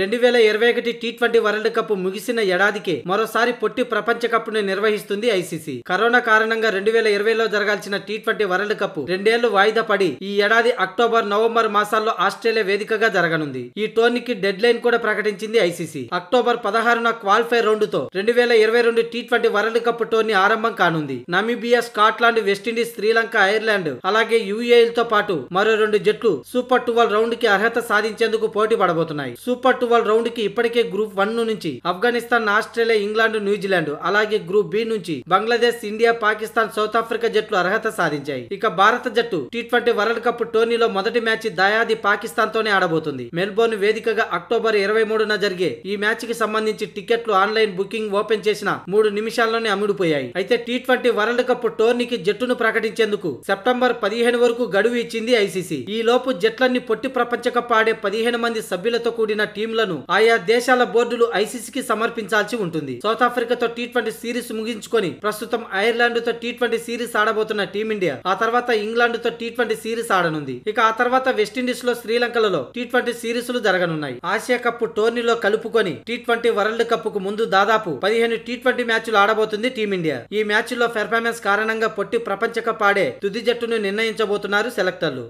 రెండు వేల ఇరవై ఒకటి టీ ట్వంటీ వరల్డ్ కప్ ముగిసిన ఏడాదికే మరోసారి పొట్టి ప్రపంచ కప్ ను నిర్వహిస్తుంది ఐసీసీ కరోనా కారణంగా రెండు వేల ఇరవైలో జరగాల్సిన టీ ట్వంటీ వరల్డ్ కప్ రెండేళ్లు వాయిదా పడి ఈ ఏడాది అక్టోబర్ నవంబర్ మాసాల్లో ఆస్ట్రేలియా వేదికగా జరగనుంది ఈ టోర్నీకి డెడ్ లైన్ కూడా ప్రకటించింది ఐసీసీ అక్టోబర్ పదహారున క్వాలిఫై రౌండ్ తో రెండు వేల ఇరవై రెండు T twenty World Cup tourney ఆరంభం కానుంది Namibia Scotland West Indies Sri Lanka Ireland అలాగే తో పాటు మరో రెండు జట్లు సూపర్ ట్వెల్వ్ రౌండ్ కి అర్హత సాధించేందుకు పోటీ పడబోతున్నాయి సూపర్ రౌండ్ కి ఇప్పటికే గ్రూప్ వన్ నుంచి ఆఫ్ఘనిస్తాన్ ఆస్ట్రేలియా ఇంగ్లాండ్ న్యూజిలాండ్ అలాగే గ్రూప్ బి నుంచి Bangladesh India Pakistan South Africa జట్లు అర్హత సాధించాయి ఇక భారత జట్టు టీ ట్వంటీ వరల్డ్ కప్ టోర్నీలో మొదటి మ్యాచ్ దయాది పాకిస్తాన్ తోనే ఆడబోతుంది మెల్బోర్న్ వేదికగా అక్టోబర్ ఇరవై మూడున జరిగే ఈ మ్యాచ్ కి సంబంధించి టికెట్లు ఆన్లైన్ బుకింగ్ ఓపెన్ చేసిన మూడు నిమిషాల్లోనే అమ్ముడుపోయాయి అయితే టీ ట్వంటీ వరల్డ్ కప్ టోర్నీకి జట్టును ప్రకటించేందుకు సెప్టెంబర్ పదిహేను వరకు గడువు ఇచ్చింది ఐసీసీ ఈ లోపు జట్లన్నీ పొట్టి ప్రపంచ కప్ ఆడే పదిహేను మంది సభ్యులతో కూడిన టీంల టీంలను ఆయా దేశాల బోర్డులు ఐసీసీకి సమర్పించాల్సి ఉంటుంది సౌత్ ఆఫ్రికాతో టీ ట్వంటీ సిరీస్ ముగించుకొని ప్రస్తుతం ఐర్లాండ్తో టీ ట్వంటీ సిరీస్ ఆడబోతున్న టీమిండియా ఆ తర్వాత ఇంగ్లాండ్తో టీ ట్వంటీ సిరీస్ ఆడనుంది ఇక ఆ తర్వాత వెస్టిండీస్ లో శ్రీలంకలలో టీ ట్వంటీ సిరీస్లు జరగనున్నాయి ఆసియా కప్ టోర్నీలో కలుపుకొని టీ ట్వంటీ వరల్డ్ కప్ కు ముందు దాదాపు పదిహేను టీ ట్వంటీ మ్యాచ్లు ఆడబోతుంది టీమిండియా ఈ మ్యాచ్ల్లో పెర్ఫార్మెన్స్ కారణంగా పొట్టి ప్రపంచ కప్ ఆడే తుది జట్టును నిర్ణయించబోతున్నారు సెలెక్టర్లు